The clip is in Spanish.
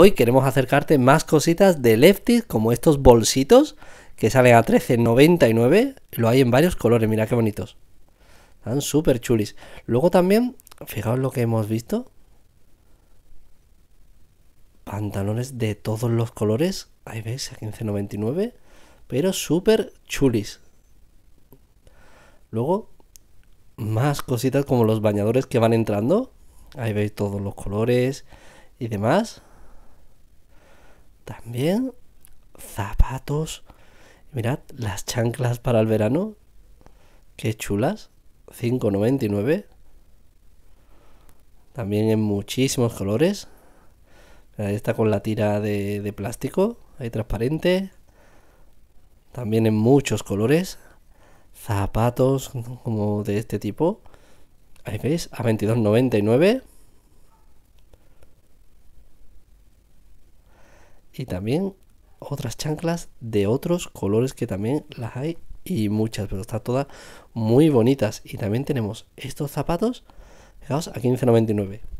Hoy queremos acercarte más cositas de Lefty, como estos bolsitos que salen a 13.99. Lo hay en varios colores, mira qué bonitos. Están súper chulis. Luego también, fijaos lo que hemos visto. Pantalones de todos los colores. Ahí veis, a 15.99. Pero súper chulis. Luego, más cositas como los bañadores que van entrando. Ahí veis todos los colores y demás. También zapatos. Mirad, las chanclas para el verano. Qué chulas. 5,99. También en muchísimos colores. Ahí está con la tira de, plástico. Ahí transparente. También en muchos colores. Zapatos como de este tipo. Ahí veis, a 22,99. y también otras chanclas de otros colores que también las hay y muchas, pero están todas muy bonitas. Y también tenemos estos zapatos, fijaos, a 15.99.